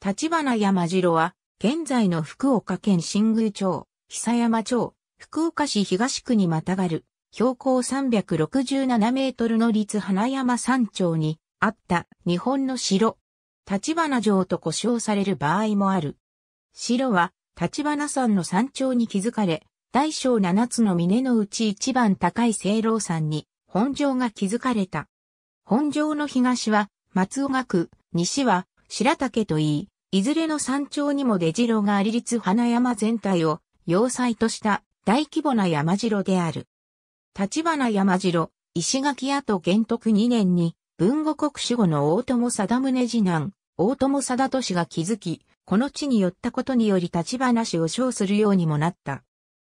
立花山城は、現在の福岡県新宮町、久山町、福岡市東区にまたがる、標高367メートルの立花山山頂にあった日本の城。立花城と呼称される場合もある。城は、立花山の山頂に築かれ、大小7つの峰のうち一番高い清楼山に、本城が築かれた。本城の東は、松尾学、西は、白竹といい、いずれの山頂にも出城があり立花山全体を要塞とした大規模な山城である。立花山城、石垣跡玄徳2年に、文後国守護の大友貞宗次男、大友貞俊が築き、この地に寄ったことにより立花氏を称するようにもなった。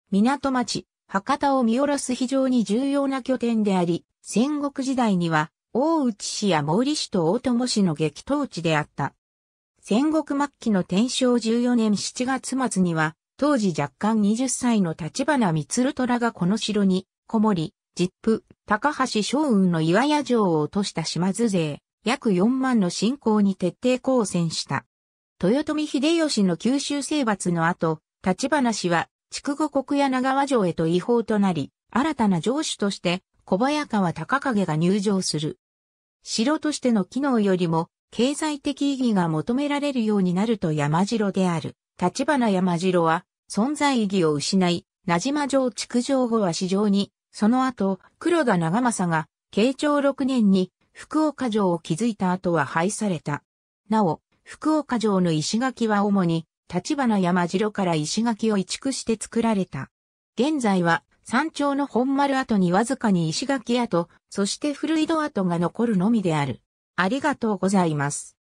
港町、博多を見下ろす非常に重要な拠点であり、戦国時代には、大内氏や毛利氏と大友氏の激闘地であった。戦国末期の天正14年7月末には、当時若干20歳の立花光虎がこの城に、こもり、実父、高橋昌雲の岩屋城を落とした島津勢、約4万の侵攻に徹底抗戦した。豊臣秀吉の九州征伐の後、立花氏は、筑後国長和城へと違法となり、新たな城主として、小早川高景が入城する。城としての機能よりも、経済的意義が求められるようになると山城である。立花山城は存在意義を失い、名島城築城後は市場に、その後、黒田長政が、慶長6年に福岡城を築いた後は廃された。なお、福岡城の石垣は主に、立花山城から石垣を移築して作られた。現在は、山頂の本丸跡にわずかに石垣跡、そして古井戸跡が残るのみである。ありがとうございます。